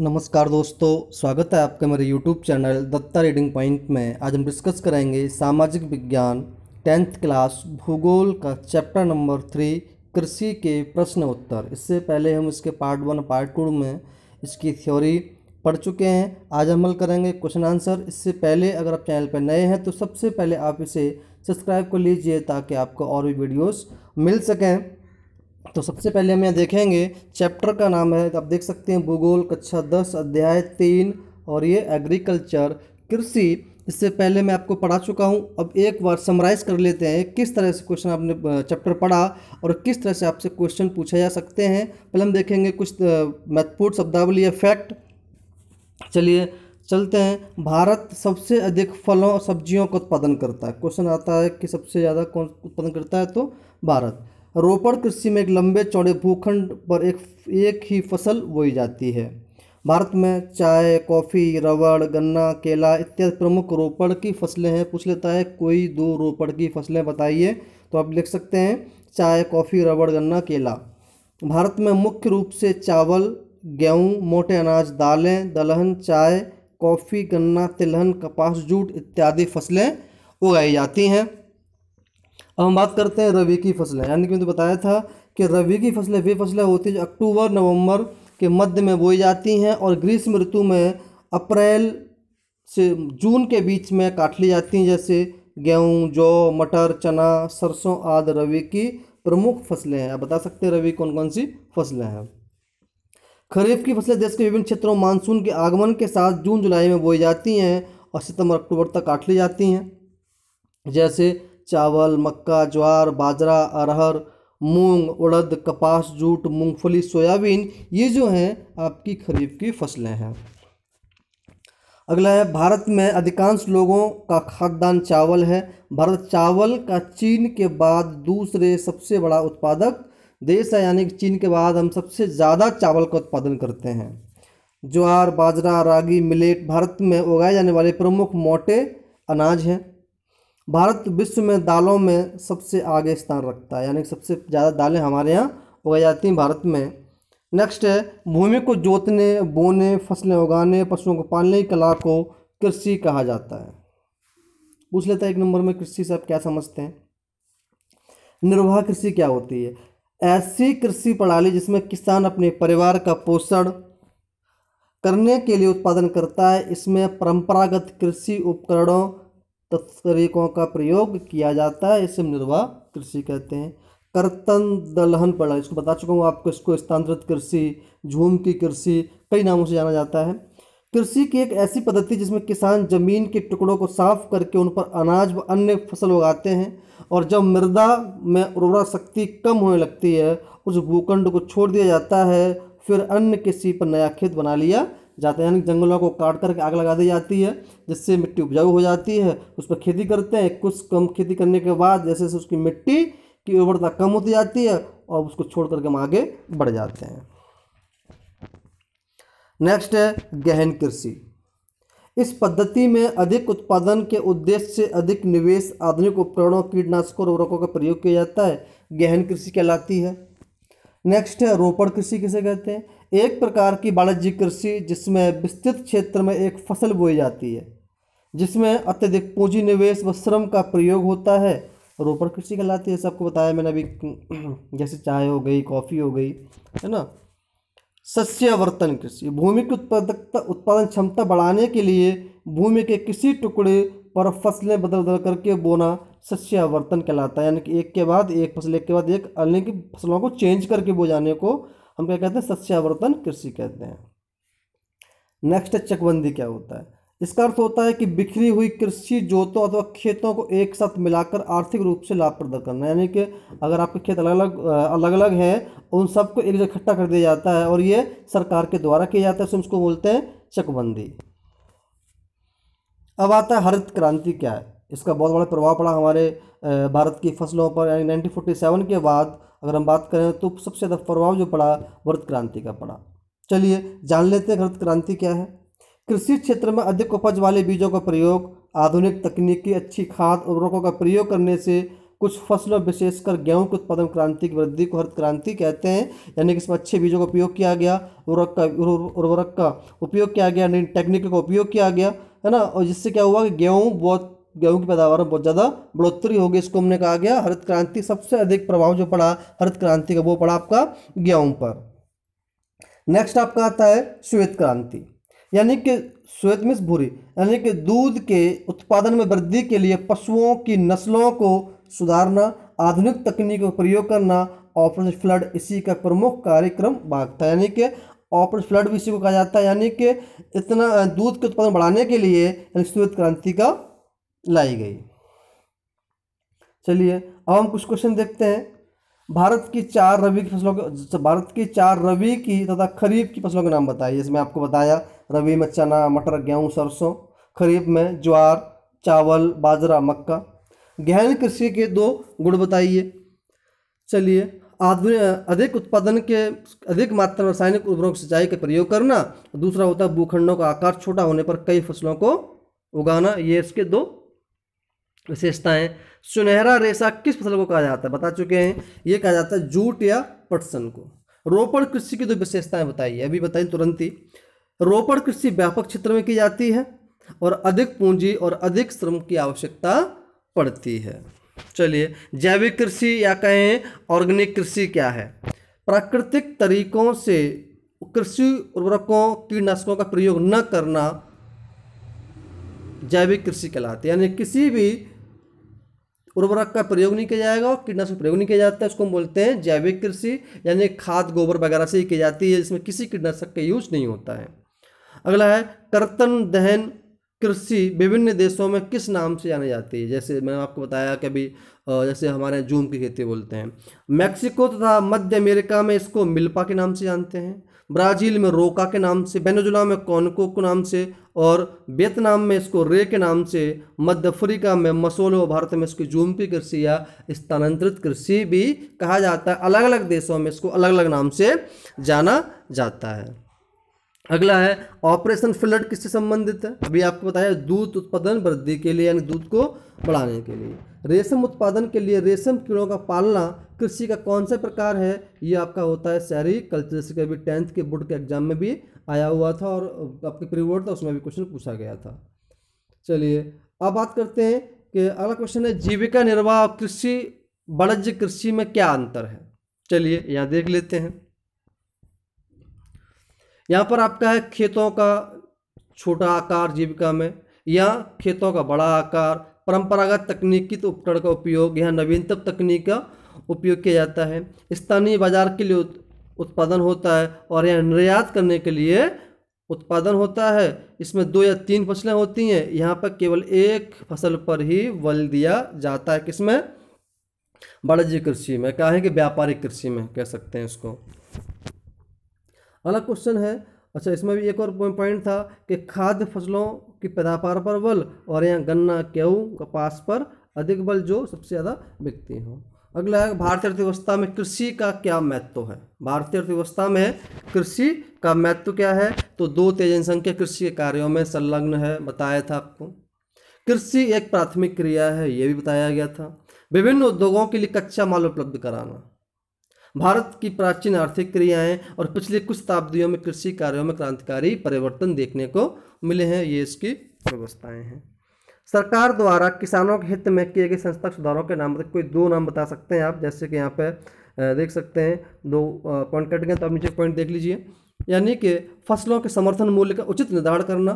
नमस्कार दोस्तों स्वागत है आपके मेरे YouTube channel Datta reading point में आज हम डिस्कस करेंगे सामाजिक विज्ञान टेंथ क्लास भूगोल का चैप्टर नंबर थ्री कृषि के प्रश्न उत्तर इससे पहले हम इसके पार्ट वन पार्ट टू में इसकी थ्योरी पढ़ चुके हैं आज अमल करेंगे क्वेश्चन आंसर इससे पहले अगर आप चैनल पर नए हैं तो सबसे पहले आप इसे सब्सक्राइब कर लीजिए ताकि आपको और भी वीडियोज़ मिल सकें तो सबसे पहले हम यहाँ देखेंगे चैप्टर का नाम है आप देख सकते हैं भूगोल कक्षा दस अध्याय तीन और ये एग्रीकल्चर कृषि इससे पहले मैं आपको पढ़ा चुका हूँ अब एक बार समराइज़ कर लेते हैं किस तरह से क्वेश्चन आपने चैप्टर पढ़ा और किस तरह से आपसे क्वेश्चन पूछे जा सकते हैं पहले हम देखेंगे कुछ महत्वपूर्ण शब्दावली या फैक्ट चलिए चलते हैं भारत सबसे अधिक फलों और सब्जियों का उत्पादन करता है क्वेश्चन आता है कि सबसे ज़्यादा कौन उत्पादन करता है तो भारत रोपण कृषि में एक लंबे चौड़े भूखंड पर एक एक ही फसल बोई जाती है भारत में चाय कॉफ़ी रबड़ गन्ना केला इत्यादि प्रमुख रोपण की फसलें हैं पूछ लेता है कोई दो रोपण की फसलें बताइए तो आप लिख सकते हैं चाय कॉफ़ी रबड़ गन्ना केला भारत में मुख्य रूप से चावल गेहूँ मोटे अनाज दालें दलहन चाय कॉफ़ी गन्ना तिलहन कपास जूट इत्यादि फसलें उगाई जाती हैं अब हम बात करते हैं रबी की फसलें यानी कि मैंने तो बताया था कि रबी की फसलें वे फसलें होती हैं अक्टूबर नवंबर के मध्य में बोई जाती हैं और ग्रीष्म ऋतु में अप्रैल से जून के बीच में काट ली जाती हैं जैसे गेहूँ जौ मटर चना सरसों आदि रबी की प्रमुख फसलें हैं आप बता सकते हैं रबी कौन कौन सी फसलें हैं खरीफ की फसलें देश के विभिन्न क्षेत्रों में मानसून के आगमन के साथ जून जुलाई में बोई जाती हैं और सितंबर अक्टूबर तक काट ली जाती हैं जैसे चावल मक्का ज्वार बाजरा अरहर मूंग उड़द कपास जूट मूंगफली सोयाबीन ये जो हैं आपकी खरीफ की फसलें हैं अगला है भारत में अधिकांश लोगों का खाद्यान्न चावल है भारत चावल का चीन के बाद दूसरे सबसे बड़ा उत्पादक देश है यानी कि चीन के बाद हम सबसे ज़्यादा चावल का उत्पादन करते हैं ज्वार बाजरा रागी मिलेट भारत में उगाए जाने वाले प्रमुख मोटे अनाज हैं भारत विश्व में दालों में सबसे आगे स्थान रखता है यानी कि सबसे ज़्यादा दालें हमारे यहाँ उगाई जाती हैं भारत में नेक्स्ट है भूमि को जोतने बोने फसलें उगाने पशुओं को पालने की कला को कृषि कहा जाता है पूछ लेता है एक नंबर में कृषि से आप क्या समझते हैं निर्वाह कृषि क्या होती है ऐसी कृषि प्रणाली जिसमें किसान अपने परिवार का पोषण करने के लिए उत्पादन करता है इसमें परंपरागत कृषि उपकरणों तरीकों का प्रयोग किया जाता है इसे निर्वाह कृषि कहते हैं कर्तन दलहन पड़ा इसको बता चुका हूँ आपको इसको स्थानांतरित कृषि झूम की कृषि कई नामों से जाना जाता है कृषि की एक ऐसी पद्धति जिसमें किसान जमीन के टुकड़ों को साफ करके उन पर अनाज व अन्य फसल उगाते हैं और जब मृदा में उर्वरा शक्ति कम होने लगती है उस भूखंड को छोड़ दिया जाता है फिर अन्य किसी पर नया खेत बना लिया जाते हैं यानी जंगलों को काट करके आग लगा दी जाती है जिससे मिट्टी उपजाऊ हो जाती है उस पर खेती करते हैं कुछ कम खेती करने के बाद जैसे जैसे उसकी मिट्टी की उर्वरता कम होती जाती है और उसको छोड़ करके हम आगे बढ़ जाते हैं नेक्स्ट है गहन कृषि इस पद्धति में अधिक उत्पादन के उद्देश्य से अधिक निवेश आधुनिक उपकरणों कीटनाशकों और उर्वरकों का प्रयोग किया जाता है गहन कृषि कहलाती है नेक्स्ट है रोपड़ कृषि किसे कहते हैं एक प्रकार की वाणिज्यिक कृषि जिसमें विस्तृत क्षेत्र में एक फसल बोई जाती है जिसमें अत्यधिक पूंजी निवेश व श्रम का प्रयोग होता है रोपड़ कृषि कहलाती है सबको बताया मैंने अभी जैसे चाय हो गई कॉफ़ी हो गई है ना सस्यावर्तन कृषि भूमि की उत्पादकता उत्पादन क्षमता बढ़ाने के लिए भूमि के किसी टुकड़े पर फसलें बदल बदल करके बोना सस्य आवर्तन कहलाता है यानी कि एक के बाद एक फसल एक के बाद एक यानी कि फसलों को चेंज करके बो जाने को हम क्या कहते हैं सस्य आवर्तन कृषि कहते हैं नेक्स्ट है चकबंदी क्या होता है इसका अर्थ होता है कि बिखरी हुई कृषि जोतों अथवा खेतों को एक साथ मिलाकर आर्थिक रूप से लाभ प्रदान करना यानी कि अगर आपके खेत अलग अलग अलग अलग हैं उन सबको एक जगह इकट्ठा कर दिया जाता है और ये सरकार के द्वारा किया जाता है उसको बोलते हैं चकबंदी अब आता है हरित क्रांति क्या है इसका बहुत बड़ा प्रभाव पड़ा हमारे भारत की फसलों पर यानी नाइनटीन फोर्टी सेवन के बाद अगर हम बात करें तो सबसे ज़्यादा प्रभाव जो पड़ा हरित क्रांति का पड़ा चलिए जान लेते हैं हरित क्रांति क्या है कृषि क्षेत्र में अधिक उपज वाले बीजों का प्रयोग आधुनिक तकनीकी अच्छी खाद उर्वरकों का प्रयोग करने से कुछ फसलों विशेषकर गेहूं के उत्पादन क्रांति की वृद्धि को हरित क्रांति कहते हैं यानी कि इसमें अच्छे बीजों का उपयोग किया गया उर्वरक का उर्वरक का उपयोग किया गया नई टेक्निक का उपयोग किया गया है ना और जिससे क्या हुआ कि गेहूँ बहुत गेहूं की पैदावार में बहुत ज़्यादा बढ़ोतरी होगी इसको हमने कहा गया हरित क्रांति सबसे अधिक प्रभाव जो पड़ा हरित क्रांति का वो पड़ा आपका गेहूं पर नेक्स्ट आपका आता है श्वेत क्रांति यानी कि श्वेत मिस भूरी यानी कि दूध के उत्पादन में वृद्धि के लिए पशुओं की नस्लों को सुधारना आधुनिक तकनीक का प्रयोग करना ऑपरेशन फ्लड इसी का प्रमुख कार्यक्रम भाग था यानी कि ऑपरेशन फ्लड भी इसी को कहा जाता है यानी कि इतना दूध के उत्पादन बढ़ाने के लिए श्वेत क्रांति का लाई गई चलिए अब हम कुछ क्वेश्चन देखते हैं भारत की चार रबी की फसलों के भारत की चार रवि की तथा खरीफ की फसलों के नाम बताइए इसमें आपको बताया रबी में चना मटर गेहूँ सरसों खरीफ में ज्वार चावल बाजरा मक्का गहन कृषि के दो गुण बताइए चलिए आधुनिक अधिक उत्पादन के अधिक मात्रा में रासायनिक उर्वरकों की सिंचाई का प्रयोग करना दूसरा होता है भूखंडों का आकार छोटा होने पर कई फसलों को उगाना ये इसके दो विशेषताएं सुनहरा रेशा किस फसल को कहा जाता है बता चुके हैं ये कहा जाता है जूट या पटसन को रोपण कृषि की दो विशेषताएं बताइए अभी बताइए तुरंत ही रोपण कृषि व्यापक क्षेत्र में की जाती है और अधिक पूंजी और अधिक श्रम की आवश्यकता पड़ती है चलिए जैविक कृषि या कहें ऑर्गेनिक कृषि क्या है प्राकृतिक तरीकों से कृषि उर्वरकों कीटनाशकों का प्रयोग न करना जैविक कृषि कहलाती है यानी किसी भी उर्वरक का प्रयोग नहीं किया जाएगा और कीटनाशक प्रयोग नहीं किया जाता है उसको हम बोलते हैं जैविक कृषि यानी खाद गोबर वगैरह से ही की जाती है जिसमें किसी कीटनाशक का यूज नहीं होता है अगला है कर्तन दहन कृषि विभिन्न देशों में किस नाम से जानी जाती है जैसे मैंने आपको बताया कि अभी जैसे हमारे जूम की खेती बोलते हैं मैक्सिको तथा मध्य अमेरिका में इसको मिल्पा के नाम से जानते हैं ब्राज़ील में रोका के नाम से वेनेजुला में कॉनको के नाम से और वियतनाम में इसको रे के नाम से मध्य अफ्रीका में मसोलो भारत में इसको जूमपी कृषि या स्थानांतरित कृषि भी कहा जाता है अलग अलग देशों में इसको अलग अलग नाम से जाना जाता है अगला है ऑपरेशन फ्लड किससे संबंधित है अभी आपको बताया दूध उत्पादन वृद्धि के लिए यानी दूध को बढ़ाने के लिए रेशम उत्पादन के लिए रेशम कीड़ों का पालना कृषि का कौन सा प्रकार है ये आपका होता है शहरी कल्चर तो जैसे कि अभी टेंथ के बोर्ड के एग्जाम में भी आया हुआ था और आपके प्री बोर्ड था उसमें भी क्वेश्चन पूछा गया था चलिए अब बात करते हैं कि अगला क्वेश्चन है जीविका निर्वाह कृषि वाणिज्य कृषि में क्या अंतर है चलिए यहाँ देख लेते हैं यहाँ पर आपका है खेतों का छोटा आकार जीविका में या खेतों का बड़ा आकार परंपरागत तकनीकी उपकरण का उपयोग यहाँ नवीनतम तकनीक का उपयोग किया जाता है स्थानीय बाजार के लिए उत्पादन होता है और यह निर्यात करने के लिए उत्पादन होता है इसमें दो या तीन फसलें होती हैं यहाँ पर केवल एक फसल पर ही बल दिया जाता है किसमें वाणिज्य कृषि में कहा है कि व्यापारिक कृषि में कह सकते हैं इसको अगला क्वेश्चन है अच्छा इसमें भी एक और पॉइंट था कि खाद्य फसलों की पैदावार पर बल और यहाँ गन्ना केहूँ कपास पर अधिक बल जो सबसे ज़्यादा बिकती हो अगला है भारतीय अर्थव्यवस्था में कृषि का क्या महत्व है भारतीय अर्थव्यवस्था में कृषि का महत्व क्या है तो दो तेज जनसंख्या कृषि के कार्यों में संलग्न है बताया था आपको कृषि एक प्राथमिक क्रिया है ये भी बताया गया था विभिन्न उद्योगों के लिए कच्चा माल उपलब्ध कराना भारत की प्राचीन आर्थिक क्रियाएं और पिछले कुछ शताब्दियों में कृषि कार्यों में क्रांतिकारी परिवर्तन देखने को मिले हैं ये इसकी व्यवस्थाएं हैं सरकार द्वारा किसानों के हित में किए गए संस्था सुधारों के नाम कोई दो नाम बता सकते हैं आप जैसे कि यहाँ पर देख सकते हैं दो पॉइंट कट गए तो आप नीचे पॉइंट देख लीजिए यानी कि फसलों के समर्थन मूल्य का उचित निर्धारण करना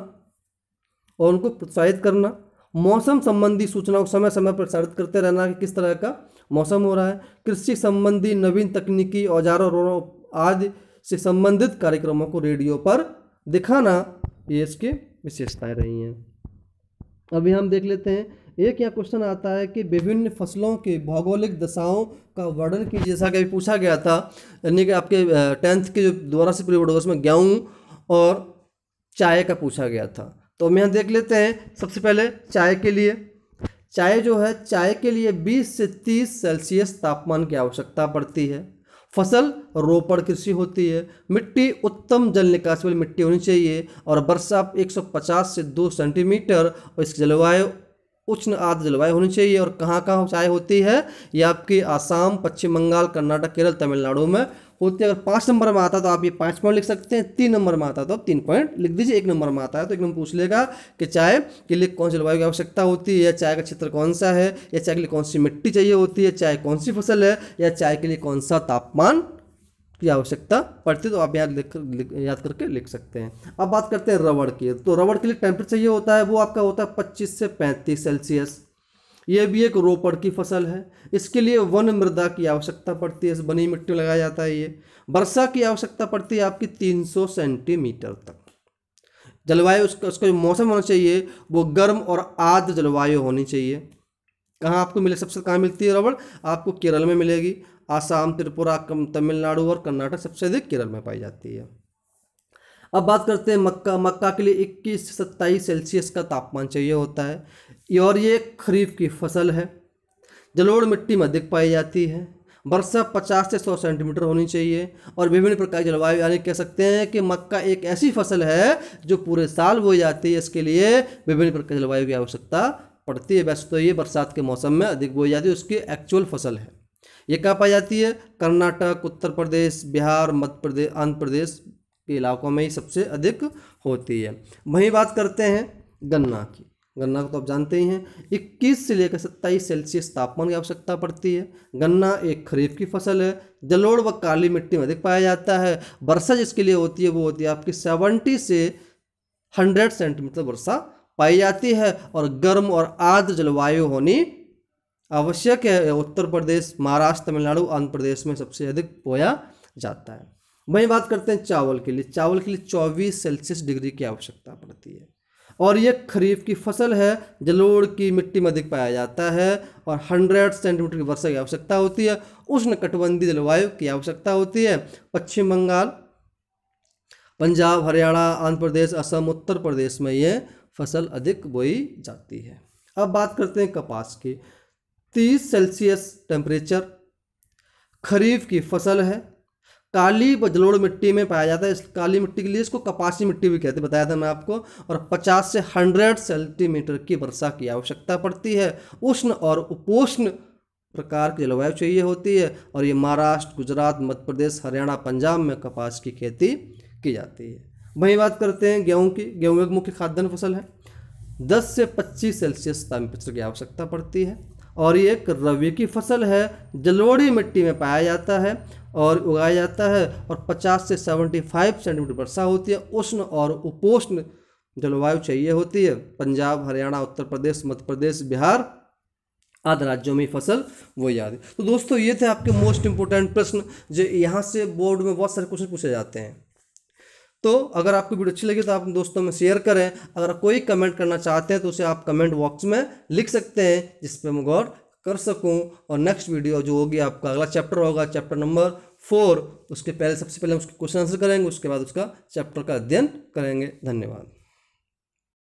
और उनको प्रोत्साहित करना मौसम संबंधी सूचनाओं को समय समय पर प्रसारित करते रहना कि किस तरह का मौसम हो रहा है कृषि संबंधी नवीन तकनीकी औजारों आदि से संबंधित कार्यक्रमों को रेडियो पर दिखाना ये इसके विशेषताएं रही हैं अभी हम देख लेते हैं एक यहाँ क्वेश्चन आता है कि विभिन्न फसलों के भौगोलिक दशाओं का वर्णन कीजिए जैसा कि अभी पूछा गया था यानी कि आपके टेंथ के जो द्वारा से पीरियड होगा उसमें गेहूँ और चाय का पूछा गया था तो हम यहाँ देख लेते हैं सबसे पहले चाय के लिए चाय जो है चाय के लिए 20 से 30 सेल्सियस तापमान की आवश्यकता पड़ती है फसल रोपण कृषि होती है मिट्टी उत्तम जल निकासी वाली मिट्टी होनी चाहिए और वर्षा 150 से 2 सेंटीमीटर और इसकी जलवायु उष्ण आदि जलवायु होनी चाहिए और कहाँ कहाँ चाय होती है ये आपकी आसाम पश्चिम बंगाल कर्नाटक केरल तमिलनाडु में है अगर पाँच नंबर में आता तो आप ये पाँच पॉइंट लिख सकते हैं तीन नंबर में आता तो आप तीन पॉइंट लिख दीजिए एक नंबर में आता है तो एक नंबर पूछ लेगा कि चाय के लिए कौन सी जलवायु की आवश्यकता होती है या चाय का क्षेत्र कौन सा है या चाय के लिए कौन सी मिट्टी चाहिए होती है चाय कौन सी फसल है या चाय के लिए कौन सा तापमान की आवश्यकता पड़ती तो आप याद लिख, लिख याद करके लिख सकते हैं अब बात करते हैं रबड़ की तो रबड़ के लिए टेम्परेचर चाहिए होता है वो आपका होता है पच्चीस से पैंतीस सेल्सियस यह भी एक रोपड़ की फसल है इसके लिए वन मृदा की आवश्यकता पड़ती है बनी मिट्टी लगाया जाता है ये वर्षा की आवश्यकता पड़ती है आपकी 300 सेंटीमीटर तक जलवायु उसका उसका जो मौसम होना चाहिए वो गर्म और आर्द्र जलवायु होनी चाहिए कहाँ आपको मिले सबसे कहाँ मिलती है रबड़ आपको केरल में मिलेगी आसाम त्रिपुरा तमिलनाडु और कर्नाटक सबसे अधिक केरल में पाई जाती है अब बात करते हैं मक्का मक्का के लिए इक्कीस से सत्ताईस सेल्सियस का तापमान चाहिए होता है और ये खरीफ की फसल है जलोड़ मिट्टी में अधिक पाई जाती है वर्षा 50 से 100 सेंटीमीटर होनी चाहिए और विभिन्न प्रकार की जलवायु यानी कह सकते हैं कि मक्का एक ऐसी फसल है जो पूरे साल बोई जाती है इसके लिए विभिन्न प्रकार की जलवायु की आवश्यकता पड़ती है वैसे तो ये बरसात के मौसम में अधिक बोई जाती है उसकी एक्चुअल फसल है ये कहाँ पाई जाती है कर्नाटक उत्तर प्रदेश बिहार मध्य प्रदेश आंध्र प्रदेश के इलाकों में ही सबसे अधिक होती है वहीं बात करते हैं गन्ना की गन्ना को तो आप जानते ही हैं 21 से लेकर 27 सेल्सियस तापमान की आवश्यकता पड़ती है गन्ना एक खरीफ की फसल है जलोड़ व काली मिट्टी में अधिक पाया जाता है वर्षा जिसके लिए होती है वो होती है आपकी 70 से 100 सेंटीमीटर वर्षा पाई जाती है और गर्म और आर्द्र जलवायु होनी आवश्यक है उत्तर प्रदेश महाराष्ट्र तमिलनाडु आंध्र प्रदेश में सबसे अधिक बोया जाता है वहीं बात करते हैं चावल के लिए चावल के लिए चौबीस सेल्सियस डिग्री की आवश्यकता पड़ती है और ये खरीफ की फसल है जलोड़ की मिट्टी में अधिक पाया जाता है और हंड्रेड सेंटीमीटर की वर्षा की आवश्यकता होती है उष्ण कटबंधी जलवायु की आवश्यकता होती है पश्चिम बंगाल पंजाब हरियाणा आंध्र प्रदेश असम उत्तर प्रदेश में ये फसल अधिक बोई जाती है अब बात करते हैं कपास की तीस सेल्सियस टेम्परेचर खरीफ की फसल है काली बजलोड़ मिट्टी में पाया जाता है इस काली मिट्टी के लिए इसको कपासी मिट्टी भी कहते हैं बताया था मैं आपको और 50 से 100 सेंटीमीटर की वर्षा की आवश्यकता पड़ती है उष्ण और उपोष्ण प्रकार की जलवायु चाहिए होती है और ये महाराष्ट्र गुजरात मध्य प्रदेश हरियाणा पंजाब में कपास की खेती की जाती है वहीं बात करते हैं गेहूँ की गेहूँ एक मुख्य खाद्यान्न फसल है दस से पच्चीस सेल्सियस तापमान की आवश्यकता पड़ती है और ये एक रवि की फसल है जलोड़ी मिट्टी में पाया जाता है और उगाया जाता है और 50 से 75 सेंटीमीटर वर्षा होती है उष्ण और उपोष्ण जलवायु चाहिए होती है पंजाब हरियाणा उत्तर प्रदेश मध्य प्रदेश बिहार आदि राज्यों में फसल वो याद है तो दोस्तों ये थे आपके मोस्ट इंपोर्टेंट प्रश्न जो यहाँ से बोर्ड में बहुत सारे क्वेश्चन पूछे जाते हैं तो अगर आपको वीडियो अच्छी लगी तो आप दोस्तों में शेयर करें अगर कोई कमेंट करना चाहते हैं तो उसे आप कमेंट बॉक्स में लिख सकते हैं जिस पर मैं गौर कर सकूं और नेक्स्ट वीडियो जो होगी आपका अगला चैप्टर होगा चैप्टर नंबर फोर उसके पहले सबसे पहले हम उसके क्वेश्चन आंसर करेंगे उसके बाद उसका चैप्टर का अध्ययन करेंगे धन्यवाद